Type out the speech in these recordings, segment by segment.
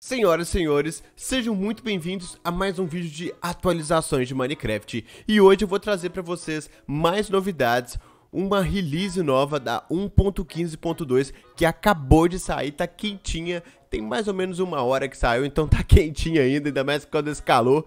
Senhoras e senhores, sejam muito bem-vindos a mais um vídeo de atualizações de Minecraft e hoje eu vou trazer para vocês mais novidades, uma release nova da 1.15.2 que acabou de sair, tá quentinha, tem mais ou menos uma hora que saiu, então tá quentinha ainda, ainda mais por causa desse calor.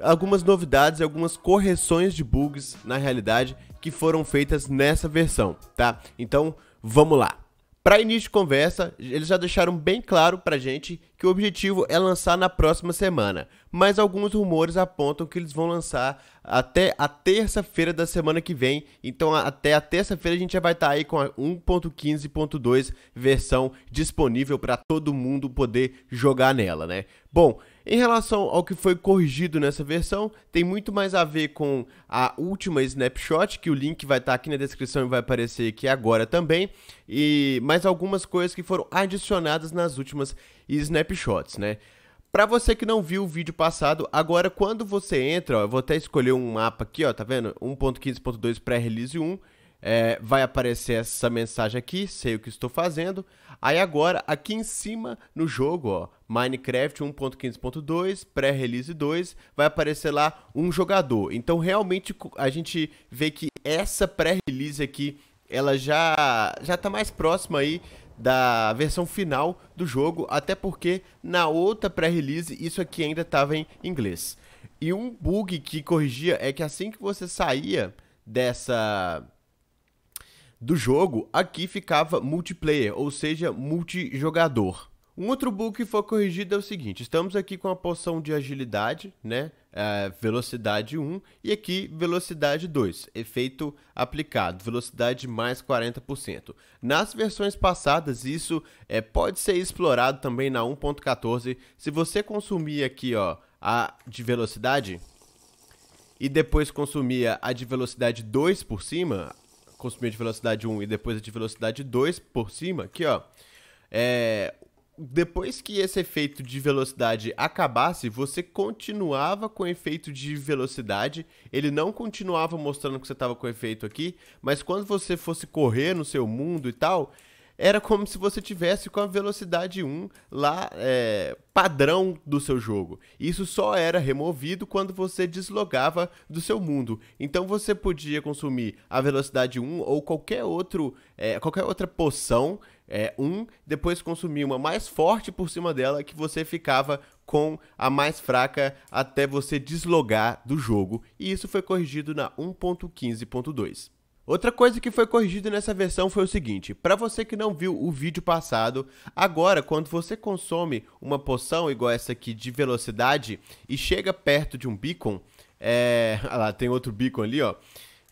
Algumas novidades, algumas correções de bugs, na realidade, que foram feitas nessa versão, tá? Então, vamos lá. Para início de conversa, eles já deixaram bem claro pra gente que o objetivo é lançar na próxima semana, mas alguns rumores apontam que eles vão lançar até a terça-feira da semana que vem. Então, até a terça-feira a gente já vai estar tá aí com a 1.15.2 versão disponível para todo mundo poder jogar nela, né? Bom, em relação ao que foi corrigido nessa versão, tem muito mais a ver com a última snapshot, que o link vai estar tá aqui na descrição e vai aparecer aqui agora também, e mais algumas coisas que foram adicionadas nas últimas e snapshots, né? Para você que não viu o vídeo passado, agora quando você entra, ó, eu vou até escolher um mapa aqui, ó, tá vendo? 1.15.2 pré-release 1, é, vai aparecer essa mensagem aqui, sei o que estou fazendo. Aí agora, aqui em cima no jogo, ó, Minecraft 1.15.2, pré-release 2, vai aparecer lá um jogador. Então realmente a gente vê que essa pré-release aqui, ela já já tá mais próxima aí da versão final do jogo, até porque na outra pré-release isso aqui ainda estava em inglês. E um bug que corrigia é que assim que você saía dessa do jogo, aqui ficava multiplayer, ou seja, multijogador. Um outro bug que foi corrigido é o seguinte: estamos aqui com a poção de agilidade, né? Uh, velocidade 1 e aqui velocidade 2, efeito aplicado, velocidade mais 40%. Nas versões passadas, isso é, pode ser explorado também na 1.14. Se você consumir aqui ó, a de velocidade e depois consumir a de velocidade 2 por cima, consumir de velocidade 1 e depois a de velocidade 2 por cima, aqui ó, é, depois que esse efeito de velocidade acabasse, você continuava com o efeito de velocidade. Ele não continuava mostrando que você estava com efeito aqui, mas quando você fosse correr no seu mundo e tal, era como se você tivesse com a velocidade 1 lá é, padrão do seu jogo. Isso só era removido quando você deslogava do seu mundo. Então você podia consumir a velocidade 1 ou qualquer outro é, qualquer outra poção é, um, depois consumir uma mais forte por cima dela, que você ficava com a mais fraca até você deslogar do jogo, e isso foi corrigido na 1.15.2. Outra coisa que foi corrigida nessa versão foi o seguinte: para você que não viu o vídeo passado, agora quando você consome uma poção igual essa aqui de velocidade e chega perto de um beacon, é, ah lá, tem outro beacon ali, ó,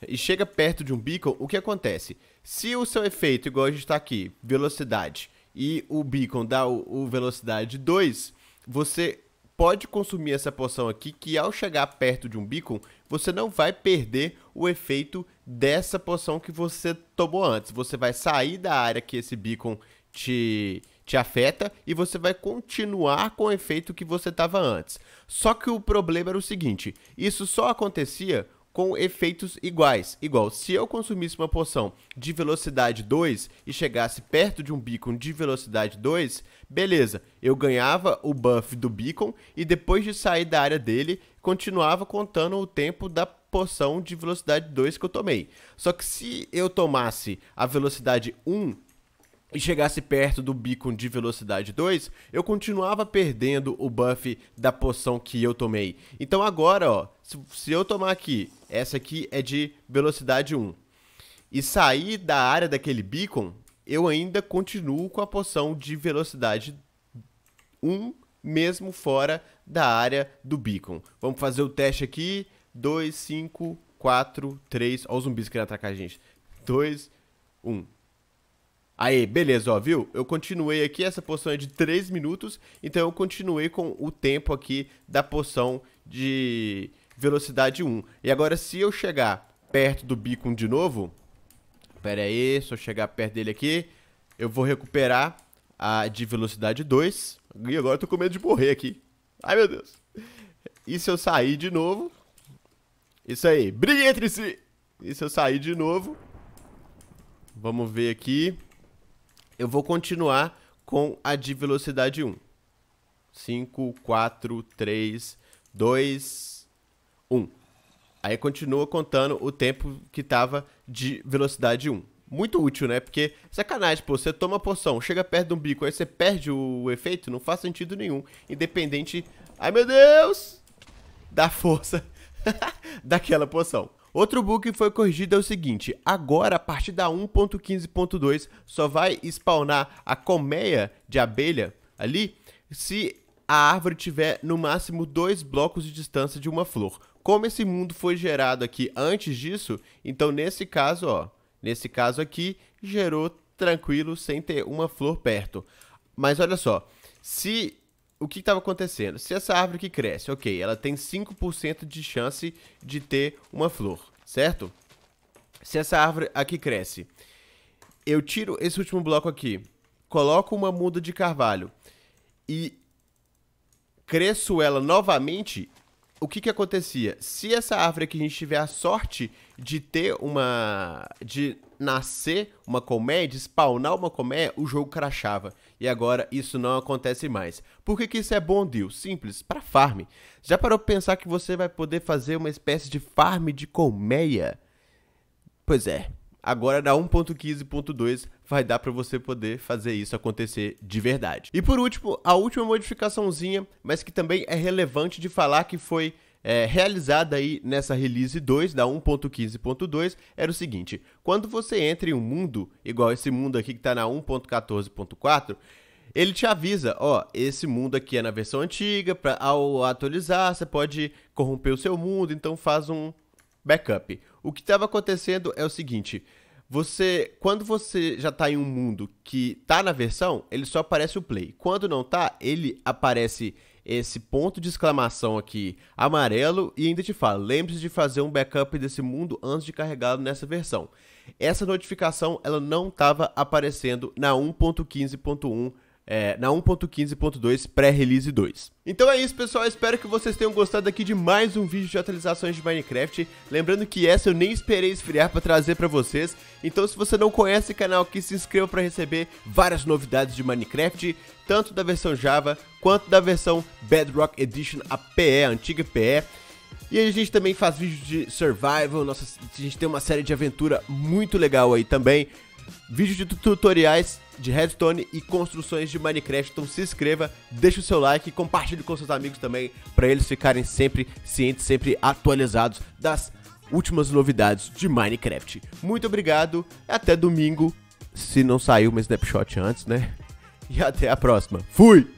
e chega perto de um beacon, o que acontece? Se o seu efeito, igual a gente está aqui, velocidade, e o beacon dá o, o velocidade 2, você pode consumir essa poção aqui, que ao chegar perto de um beacon, você não vai perder o efeito dessa poção que você tomou antes. Você vai sair da área que esse beacon te, te afeta e você vai continuar com o efeito que você estava antes. Só que o problema era o seguinte, isso só acontecia com efeitos iguais. Igual, se eu consumisse uma poção de velocidade 2 e chegasse perto de um beacon de velocidade 2, beleza, eu ganhava o buff do beacon e depois de sair da área dele, continuava contando o tempo da poção de velocidade 2 que eu tomei. Só que se eu tomasse a velocidade 1 e chegasse perto do beacon de velocidade 2, eu continuava perdendo o buff da poção que eu tomei. Então agora, ó, se, se eu tomar aqui, essa aqui é de velocidade 1, um, e sair da área daquele beacon, eu ainda continuo com a poção de velocidade 1, um, mesmo fora da área do beacon. Vamos fazer o teste aqui, 2, 5, 4, 3, olha os zumbis querendo atacar a gente, 2, 1... Um. Aí, beleza, ó, viu? Eu continuei aqui, essa poção é de 3 minutos, então eu continuei com o tempo aqui da poção de velocidade 1. E agora, se eu chegar perto do beacon de novo, pera aí, se eu chegar perto dele aqui, eu vou recuperar a de velocidade 2. E agora eu tô com medo de morrer aqui. Ai, meu Deus. E se eu sair de novo? Isso aí, briga entre si! E se eu sair de novo? Vamos ver aqui eu vou continuar com a de velocidade 1. 5, 4, 3, 2, 1. Aí continua contando o tempo que tava de velocidade 1. Muito útil, né? Porque, sacanagem, pô, você toma a poção, chega perto de um bico, aí você perde o efeito, não faz sentido nenhum. Independente, ai meu Deus, da força daquela poção. Outro bug que foi corrigido é o seguinte: agora a partir da 1.15.2 só vai spawnar a colmeia de abelha ali se a árvore tiver no máximo dois blocos de distância de uma flor. Como esse mundo foi gerado aqui antes disso, então nesse caso, ó, nesse caso aqui gerou tranquilo sem ter uma flor perto. Mas olha só, se o que estava acontecendo? Se essa árvore que cresce, ok, ela tem 5% de chance de ter uma flor, certo? Se essa árvore aqui cresce, eu tiro esse último bloco aqui, coloco uma muda de carvalho e cresço ela novamente, o que que acontecia? Se essa árvore aqui a gente tiver a sorte de ter uma... de nascer uma colmeia, de spawnar uma colmeia, o jogo crachava. E agora isso não acontece mais. Por que que isso é bom, Deal? Simples, para farm. Já parou pra pensar que você vai poder fazer uma espécie de farm de colmeia? Pois é, agora dá 1.15.2 vai dar para você poder fazer isso acontecer de verdade. E por último, a última modificaçãozinha, mas que também é relevante de falar que foi é, realizada aí nessa release 2 da 1.15.2 era o seguinte: quando você entra em um mundo igual esse mundo aqui que está na 1.14.4 ele te avisa, ó, esse mundo aqui é na versão antiga, pra, ao atualizar você pode corromper o seu mundo, então faz um backup. O que estava acontecendo é o seguinte, você, quando você já tá em um mundo que tá na versão, ele só aparece o play. Quando não tá, ele aparece esse ponto de exclamação aqui amarelo e ainda te fala: lembre-se de fazer um backup desse mundo antes de carregá-lo nessa versão. Essa notificação ela não estava aparecendo na 1.15.1 é, na 1.15.2 pré-release 2. Então é isso, pessoal. Espero que vocês tenham gostado aqui de mais um vídeo de atualizações de Minecraft. Lembrando que essa eu nem esperei esfriar para trazer para vocês. Então se você não conhece o canal aqui, se inscreva para receber várias novidades de Minecraft, tanto da versão Java quanto da versão Bedrock Edition PE, a antiga PE. E a gente também faz vídeos de survival, nossa, a gente tem uma série de aventura muito legal aí também vídeos de tutoriais de redstone e construções de Minecraft. Então se inscreva, deixe o seu like e compartilhe com seus amigos também, para eles ficarem sempre cientes, sempre atualizados das últimas novidades de Minecraft. Muito obrigado, até domingo, se não saiu uma snapshot antes, né? E até a próxima. Fui!